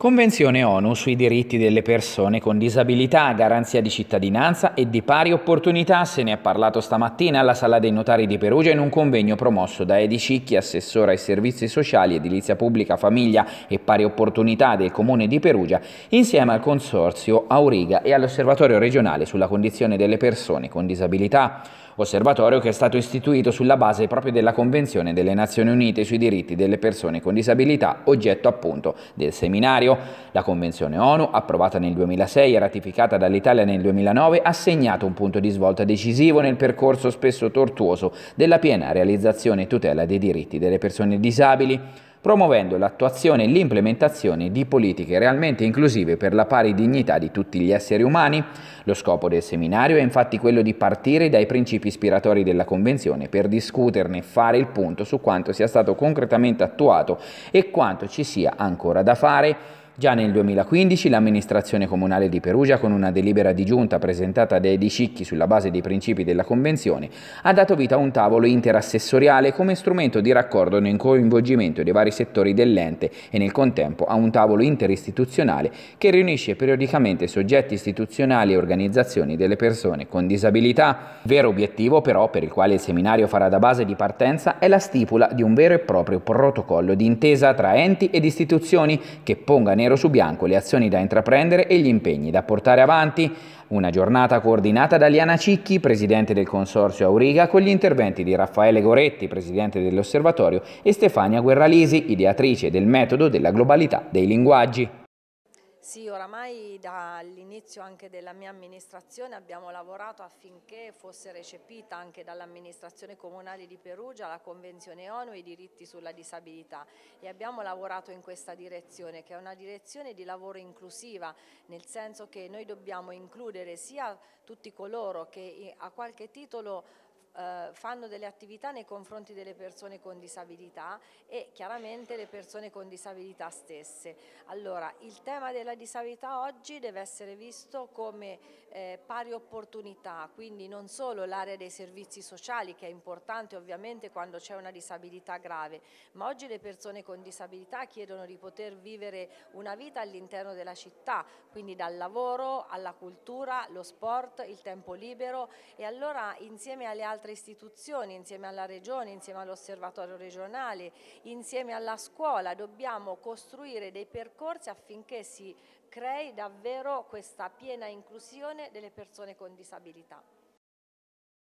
Convenzione ONU sui diritti delle persone con disabilità, garanzia di cittadinanza e di pari opportunità se ne è parlato stamattina alla Sala dei Notari di Perugia in un convegno promosso da Edi Cicchi, assessora ai servizi sociali, edilizia pubblica, famiglia e pari opportunità del Comune di Perugia, insieme al Consorzio Auriga e all'Osservatorio regionale sulla condizione delle persone con disabilità osservatorio che è stato istituito sulla base proprio della Convenzione delle Nazioni Unite sui diritti delle persone con disabilità, oggetto appunto del seminario febbraio. La Convenzione ONU, approvata nel 2006 e ratificata dall'Italia nel 2009, ha segnato un punto di svolta decisivo nel percorso spesso tortuoso della piena realizzazione e tutela dei diritti delle persone disabili promuovendo l'attuazione e l'implementazione di politiche realmente inclusive per la pari dignità di tutti gli esseri umani. Lo scopo del seminario è infatti quello di partire dai principi ispiratori della Convenzione per discuterne e fare il punto su quanto sia stato concretamente attuato e quanto ci sia ancora da fare Già nel 2015 l'amministrazione comunale di Perugia, con una delibera di giunta presentata dai Di Cicchi sulla base dei principi della Convenzione, ha dato vita a un tavolo interassessoriale come strumento di raccordo nel coinvolgimento dei vari settori dell'ente e nel contempo a un tavolo interistituzionale che riunisce periodicamente soggetti istituzionali e organizzazioni delle persone con disabilità. Vero obiettivo però per il quale il seminario farà da base di partenza è la stipula di un vero e proprio protocollo d'intesa tra enti ed istituzioni che ponga nero nero su bianco le azioni da intraprendere e gli impegni da portare avanti. Una giornata coordinata da Liana Cicchi, presidente del Consorzio Auriga, con gli interventi di Raffaele Goretti, presidente dell'Osservatorio, e Stefania Guerralisi, ideatrice del metodo della globalità dei linguaggi. Sì, oramai dall'inizio anche della mia amministrazione abbiamo lavorato affinché fosse recepita anche dall'amministrazione comunale di Perugia la Convenzione ONU e i diritti sulla disabilità e abbiamo lavorato in questa direzione che è una direzione di lavoro inclusiva nel senso che noi dobbiamo includere sia tutti coloro che eh, a qualche titolo eh, fanno delle attività nei confronti delle persone con disabilità e chiaramente le persone con disabilità stesse. Allora, il tema della disabilità oggi deve essere visto come eh, pari opportunità, quindi non solo l'area dei servizi sociali che è importante ovviamente quando c'è una disabilità grave, ma oggi le persone con disabilità chiedono di poter vivere una vita all'interno della città, quindi dal lavoro alla cultura, lo sport, il tempo libero e allora insieme alle altre altre istituzioni, insieme alla Regione, insieme all'Osservatorio regionale, insieme alla scuola, dobbiamo costruire dei percorsi affinché si crei davvero questa piena inclusione delle persone con disabilità.